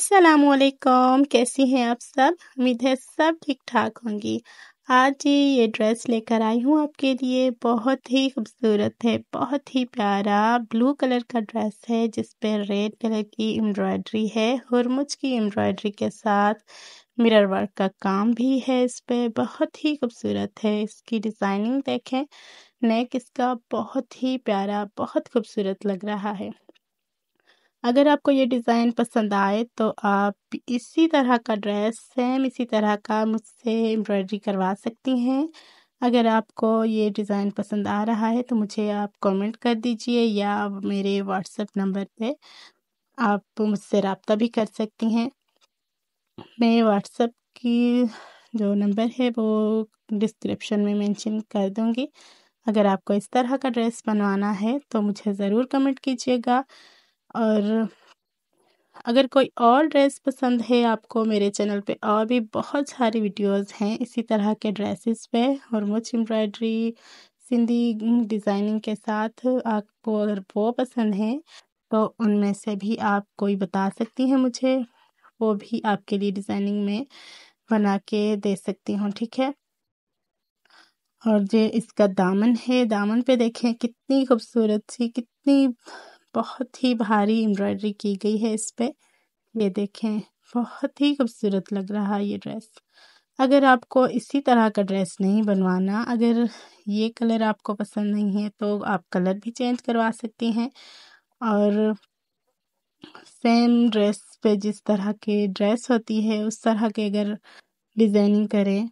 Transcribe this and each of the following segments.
वालेकुम कैसी हैं आप सब उम्मीद है सब ठीक ठाक होंगी आज ये ड्रेस लेकर आई हूँ आपके लिए बहुत ही खूबसूरत है बहुत ही प्यारा ब्लू कलर का ड्रेस है जिस पे रेड कलर की एम्ब्रॉयडरी है हुरमुज की एम्ब्रॉयडरी के साथ मिरर वर्क का काम भी है इस पर बहुत ही खूबसूरत है इसकी डिज़ाइनिंग देखें नेक इसका बहुत ही प्यारा बहुत खूबसूरत लग रहा है अगर आपको ये डिज़ाइन पसंद आए तो आप इसी तरह का ड्रेस सेम इसी तरह का मुझसे एम्ब्रॉयडरी करवा सकती हैं अगर आपको ये डिज़ाइन पसंद आ रहा है तो मुझे आप कमेंट कर दीजिए या मेरे व्हाट्सएप नंबर पे आप मुझसे रबता भी कर सकती हैं मैं व्हाट्सएप की जो नंबर है वो डिस्क्रिप्शन में मेंशन कर दूँगी अगर आपको इस तरह का ड्रेस बनवाना है तो मुझे ज़रूर कमेंट कीजिएगा और अगर कोई और ड्रेस पसंद है आपको मेरे चैनल पे और भी बहुत सारी वीडियोस हैं इसी तरह के ड्रेसेस पे और मुझ एम्ब्रॉयडरी सिंधी डिज़ाइनिंग के साथ आपको अगर वो पसंद है तो उनमें से भी आप कोई बता सकती हैं मुझे वो भी आपके लिए डिज़ाइनिंग में बना के दे सकती हूँ ठीक है और जो इसका दामन है दामन पे देखें कितनी खूबसूरत सी कितनी बहुत ही भारी एम्ब्रॉयडरी की गई है इस पर ये देखें बहुत ही खूबसूरत लग रहा है ये ड्रेस अगर आपको इसी तरह का ड्रेस नहीं बनवाना अगर ये कलर आपको पसंद नहीं है तो आप कलर भी चेंज करवा सकती हैं और सेम ड्रेस पे जिस तरह के ड्रेस होती है उस तरह के अगर डिज़ाइनिंग करें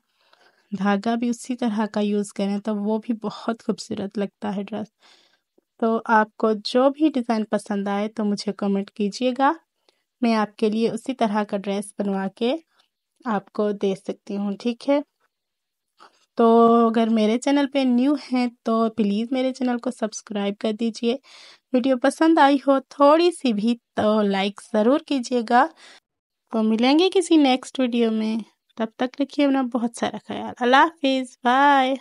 धागा भी उसी तरह का यूज़ करें तो वो भी बहुत खूबसूरत लगता है ड्रेस तो आपको जो भी डिज़ाइन पसंद आए तो मुझे कमेंट कीजिएगा मैं आपके लिए उसी तरह का ड्रेस बनवा के आपको दे सकती हूँ ठीक है तो अगर मेरे चैनल पे न्यू हैं तो प्लीज़ मेरे चैनल को सब्सक्राइब कर दीजिए वीडियो पसंद आई हो थोड़ी सी भी तो लाइक ज़रूर कीजिएगा तो मिलेंगे किसी नेक्स्ट वीडियो में तब तक रखिए अपना बहुत सारा ख्याल अल्लाह हाफिज़ बाय